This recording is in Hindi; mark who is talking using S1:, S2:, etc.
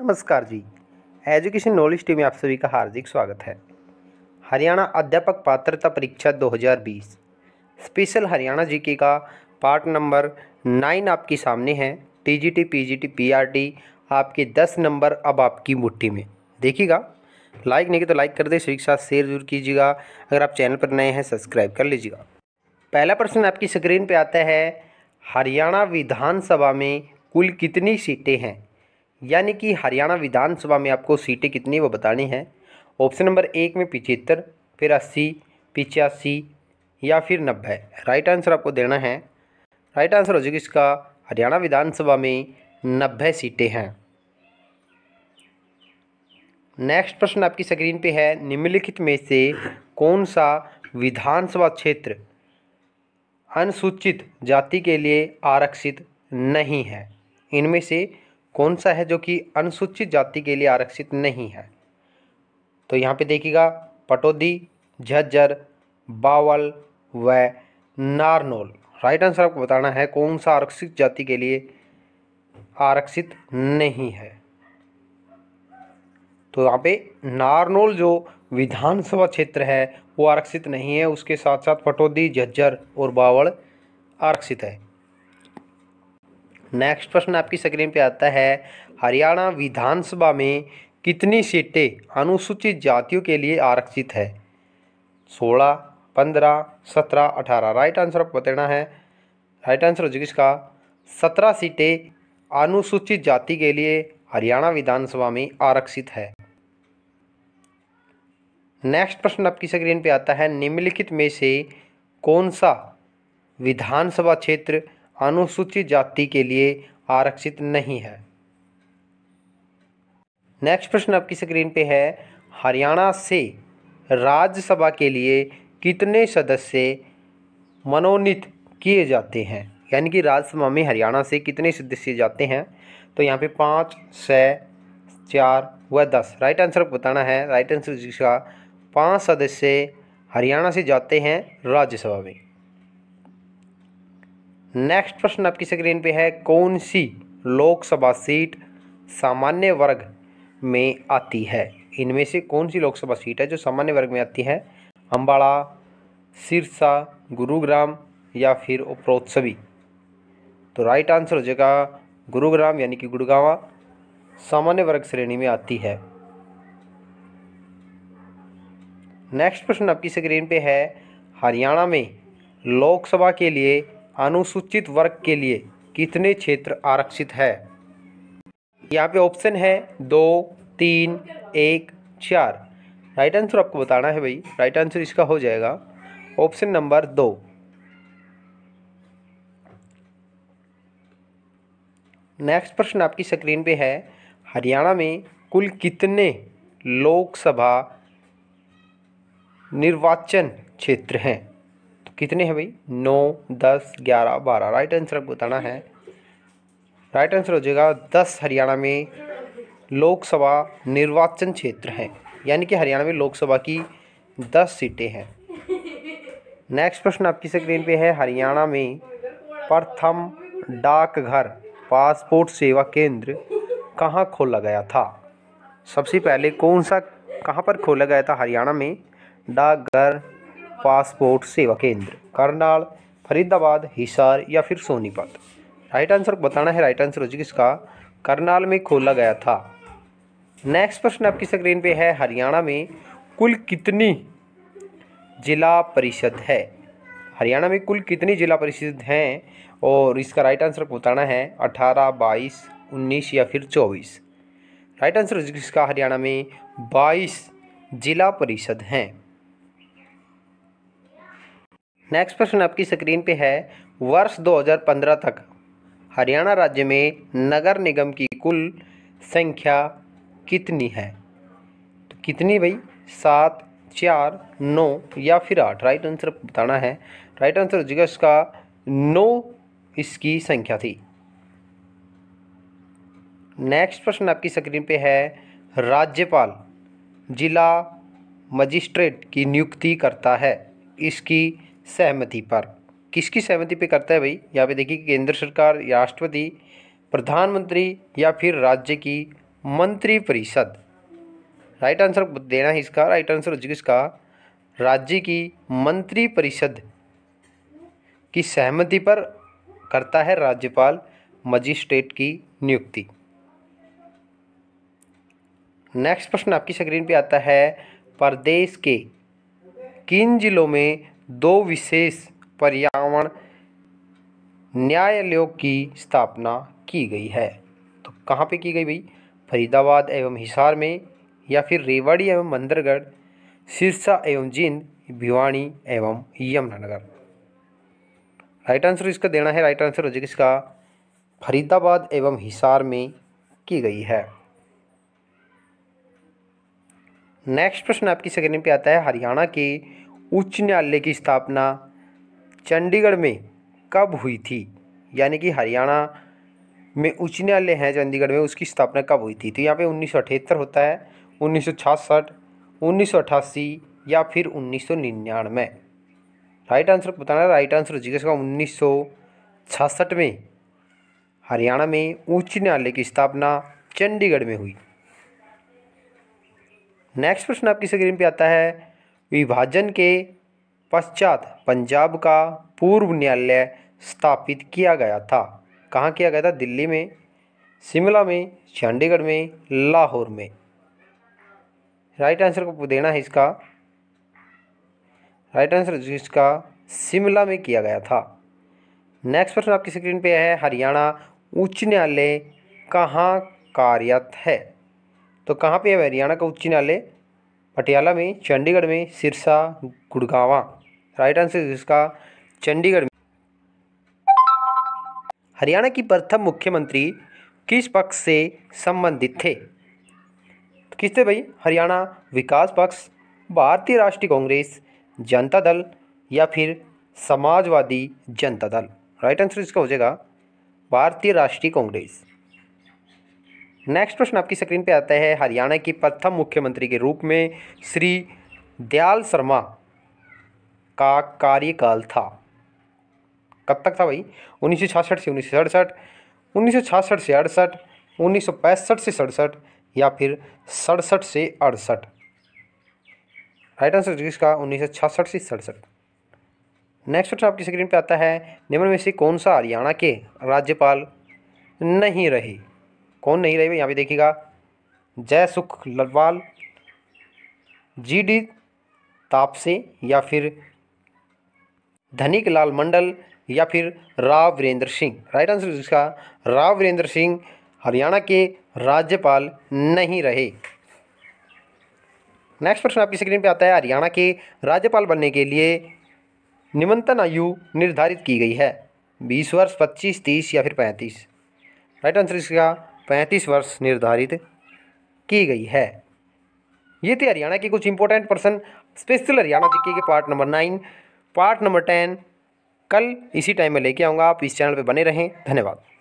S1: नमस्कार जी एजुकेशन नॉलेज टीम में आप सभी का हार्दिक स्वागत है हरियाणा अध्यापक पात्रता परीक्षा 2020 स्पेशल हरियाणा जीके का पार्ट नंबर नाइन आपके सामने है टीजीटी पीजीटी पीआरटी आपके दस नंबर अब आपकी मुट्ठी में देखिएगा लाइक नहीं तो लाइक कर दे सभी साथ शेयर जरूर कीजिएगा अगर आप चैनल पर नए हैं सब्सक्राइब कर लीजिएगा पहला प्रश्न आपकी स्क्रीन पर आता है हरियाणा विधानसभा में कुल कितनी सीटें हैं यानी कि हरियाणा विधानसभा में आपको सीटें कितनी वो बतानी है ऑप्शन नंबर एक में पिचहत्तर फिर अस्सी पिचासी या फिर नब्बे राइट आंसर आपको देना है राइट आंसर हो जाएगा इसका हरियाणा विधानसभा में नब्बे सीटें हैं नेक्स्ट प्रश्न आपकी स्क्रीन पे है निम्नलिखित में से कौन सा विधानसभा क्षेत्र अनुसूचित जाति के लिए आरक्षित नहीं है इनमें से कौन सा है जो कि अनुसूचित जाति के लिए आरक्षित नहीं है तो यहाँ पे देखिएगा पटोदी झज्जर बावल व नारनोल राइट आंसर आपको बताना है कौन सा आरक्षित जाति के लिए आरक्षित नहीं है तो यहाँ पे नारनोल जो विधानसभा क्षेत्र है वो आरक्षित नहीं है उसके साथ साथ पटोदी झज्जर और बावड़ आरक्षित है नेक्स्ट प्रश्न आपकी स्क्रीन पे आता है हरियाणा विधानसभा में कितनी सीटें अनुसूचित जातियों के लिए आरक्षित है सोलह पंद्रह सत्रह अठारह राइट आंसर आपको बताना है राइट आंसर हो जाएगा इसका सत्रह सीटें अनुसूचित जाति के लिए हरियाणा विधानसभा में आरक्षित है नेक्स्ट प्रश्न आपकी स्क्रीन पे आता है निम्नलिखित में से कौन सा विधानसभा क्षेत्र अनुसूचित जाति के लिए आरक्षित नहीं है नेक्स्ट प्रश्न आपकी स्क्रीन पे है हरियाणा से राज्यसभा के लिए कितने सदस्य मनोनीत किए जाते हैं यानी कि राज्यसभा में हरियाणा से कितने सदस्य जाते हैं तो यहाँ पे पाँच छः चार व दस राइट आंसर बताना है राइट आंसर जिसका पाँच सदस्य हरियाणा से जाते हैं राज्यसभा में नेक्स्ट प्रश्न आपकी स्क्रीन पे है कौन सी लोकसभा सीट सामान्य वर्ग में आती है इनमें से कौन सी लोकसभा सीट है जो सामान्य वर्ग में आती है अम्बाड़ा सिरसा गुरुग्राम या फिर उपरोत्सवी तो राइट आंसर हो जाएगा गुरुग्राम यानी कि गुड़गावा सामान्य वर्ग श्रेणी में आती है नेक्स्ट प्रश्न आपकी स्क्रीन पे है हरियाणा में लोकसभा के लिए अनुसूचित वर्ग के लिए कितने क्षेत्र आरक्षित है यहाँ पे ऑप्शन है दो तीन एक चार राइट आंसर आपको बताना है भाई राइट आंसर इसका हो जाएगा ऑप्शन नंबर दो नेक्स्ट प्रश्न आपकी स्क्रीन पे है हरियाणा में कुल कितने लोकसभा निर्वाचन क्षेत्र हैं कितने हैं भाई नौ दस ग्यारह बारह राइट आंसर आपको बताना है राइट आंसर हो जाएगा दस हरियाणा में लोकसभा निर्वाचन क्षेत्र हैं यानी कि हरियाणा में लोकसभा की दस सीटें हैं नेक्स्ट प्रश्न आपकी स्क्रीन पे है हरियाणा में प्रथम डाकघर पासपोर्ट सेवा केंद्र कहाँ खोला गया था सबसे पहले कौन सा कहाँ पर खोला गया था हरियाणा में डाकघर पासपोर्ट सेवा केंद्र करनाल फरीदाबाद हिसार या फिर सोनीपत राइट आंसर बताना है राइट आंसर हो जाएगा इसका करनाल में खोला गया था नेक्स्ट प्रश्न आपकी स्क्रीन पे है हरियाणा में कुल कितनी जिला परिषद है हरियाणा में कुल कितनी जिला परिषद हैं और इसका राइट आंसर बताना है अठारह बाईस उन्नीस या फिर चौबीस राइट आंसर इसका हरियाणा में बाईस जिला परिषद हैं नेक्स्ट प्रश्न आपकी स्क्रीन पे है वर्ष 2015 तक हरियाणा राज्य में नगर निगम की कुल संख्या कितनी है तो कितनी भाई सात चार नौ या फिर आठ राइट आंसर बताना है राइट आंसर जगह जाएगा इसका नौ इसकी संख्या थी नेक्स्ट प्रश्न आपकी स्क्रीन पे है राज्यपाल जिला मजिस्ट्रेट की नियुक्ति करता है इसकी सहमति पर किसकी सहमति पे करता है भाई यहाँ पे देखिए केंद्र सरकार राष्ट्रपति प्रधानमंत्री या फिर राज्य की मंत्रिपरिषद राइट आंसर देना है इसका राइट आंसर हो जाएगा इसका राज्य की मंत्रिपरिषद की सहमति पर करता है राज्यपाल मजिस्ट्रेट की नियुक्ति नेक्स्ट प्रश्न आपकी स्क्रीन पे आता है प्रदेश के किन जिलों में दो विशेष पर्यावरण न्यायालयों की स्थापना की गई है तो कहाँ पे की गई भाई फरीदाबाद एवं हिसार में या फिर रेवाड़ी एवं मंदरगढ़ सिरसा एवं जिंद भिवानी एवं यमुनानगर राइट आंसर इसका देना है राइट आंसर हो जाएगा इसका फरीदाबाद एवं हिसार में की गई है नेक्स्ट प्रश्न आपकी सेकेंड पे आता है हरियाणा के उच्च न्यायालय की स्थापना चंडीगढ़ में कब हुई थी यानी कि हरियाणा में उच्च न्यायालय है चंडीगढ़ में उसकी स्थापना कब हुई थी तो यहाँ पे उन्नीस होता है उन्नीस सौ या फिर उन्नीस राइट आंसर बताना राइट आंसर हो जाएगा उन्नीस में हरियाणा में उच्च न्यायालय की स्थापना चंडीगढ़ में हुई नेक्स्ट प्रश्न आपकी स्क्रीन पे आता है विभाजन के पश्चात पंजाब का पूर्व न्यायालय स्थापित किया गया था कहाँ किया गया था दिल्ली में शिमला में चंडीगढ़ में लाहौर में राइट आंसर को देना है इसका राइट आंसर इसका शिमला में किया गया था नेक्स्ट प्रश्न आपकी स्क्रीन पे है हरियाणा उच्च न्यायालय कहाँ कार्यरत है तो कहाँ पे है हरियाणा का उच्च न्यायालय पटियाला में चंडीगढ़ में सिरसा गुड़गावा राइट आंसर इसका चंडीगढ़ में हरियाणा की प्रथम मुख्यमंत्री किस पक्ष से संबंधित थे तो किस थे भाई हरियाणा विकास पक्ष भारतीय राष्ट्रीय कांग्रेस जनता दल या फिर समाजवादी जनता दल राइट आंसर इसका हो जाएगा भारतीय राष्ट्रीय कांग्रेस नेक्स्ट क्वेश्चन आपकी स्क्रीन पे आता है हरियाणा की प्रथम मुख्यमंत्री के रूप में श्री दयाल शर्मा का कार्यकाल था कब तक था भाई उन्नीस से उन्नीस सौ सड़सठ उन्नीस से अड़सठ उन्नीस से सड़सठ या फिर सड़सठ से अड़सठ राइट आंसर इसका उन्नीस से सड़सठ नेक्स्ट क्वेश्चन आपकी स्क्रीन पे आता है निम्न में से कौन सा हरियाणा के राज्यपाल नहीं रहे कौन नहीं रहे यहाँ पे देखिएगा जय सुख ललवाल जी डी तापसे या फिर धनिक लाल मंडल या फिर राव वीरेंद्र सिंह राइट आंसर इसका राव वीरेंद्र सिंह हरियाणा के राज्यपाल नहीं रहे नेक्स्ट प्रश्न आपकी स्क्रीन पे आता है हरियाणा के राज्यपाल बनने के लिए निमंत्रण आयु निर्धारित की गई है बीस वर्ष पच्चीस तीस या फिर पैंतीस राइट आंसर इसका पैंतीस वर्ष निर्धारित की गई है ये थे हरियाणा के कुछ important person special Haryana GK के part number nine part number ten कल इसी टाइम में लेके आऊँगा आप इस चैनल पे बने रहें धन्यवाद